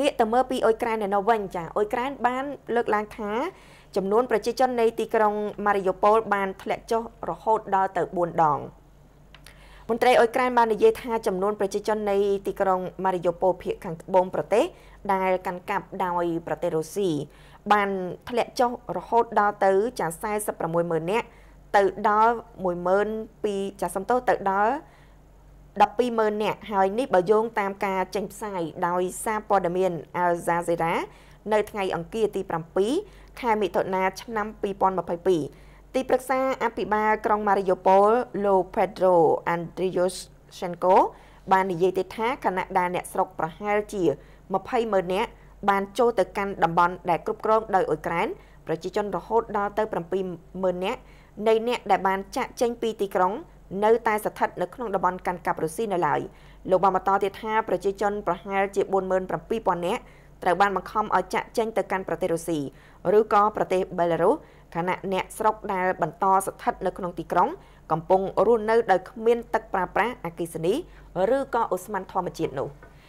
ងាកទៅមើលពីអ៊ុយក្រែននៅវិញចាអ៊ុយក្រែនបាន លើកឡើងថាចំនួន ប្រជាជននៃ ទីក្រុងម៉ារីយ៉ូប៉ូលបានធ្លាក់ចុះរហូតដល់ទៅ4ដង មន្ត្រីអ៊ុយក្រែនបាននិយាយថាចំនួន ប្រជាជននៃទីក្រុងម៉ារីយ៉ូប៉ូលភាគខាងត្បូងប្រទេស ដែលកាន់កាប់ដោយប្រទេសរុស្ស៊ីបានធ្លាក់ចុះរហូតដល់ទៅ ចា46ម៉ឺននាក់ទៅដល់12000ចាសំទោសទៅដល់120,000នាក់ហើយនេះបើយោងតាមការចេញផ្សាយដោយសារព័ត៌មាន Al Jazeera នៅថ្ងៃអង្គារ ទី7ខែមិថុនាឆ្នាំ2022ទីប្រឹក្សាអភិបាលក្រុង Mariupol លោក Pedro Andriyushenko បាននិយាយទៅថាគណៈដាអ្នកស្រុកប្រហែលជា20,000នាក់បានចូលទៅកាន់តំបន់ដែល គ្រប់គ្រងដោយអ៊ុយក្រែនប្រជាជនរហូតដល់ទៅ70,000នាក់នៃអ្នកដែលបានចាក់ចេញពីទីក្រុងនៅតែស្ថិតនៅក្នុងតំបន់កាន់កាប់រុស្ស៊ីនៅឡើយលោកបានបន្តទៀតថាប្រជាជនប្រហែលជា47000នាក់ត្រូវបានបង្ខំឲ្យចាក់ចេញទៅកាន់ប្រទេសរុស្ស៊ីឬក៏ប្រទេសបេឡារុសខណៈអ្នកស្រុកដែលបន្តស្ថិតនៅក្នុងទីក្រុង កំពុងរស់នៅដោយគ្មានទឹកប្រើប្រាស់អគិសនី ឬក៏អូស្មန်ធម្មជាតិនោះ។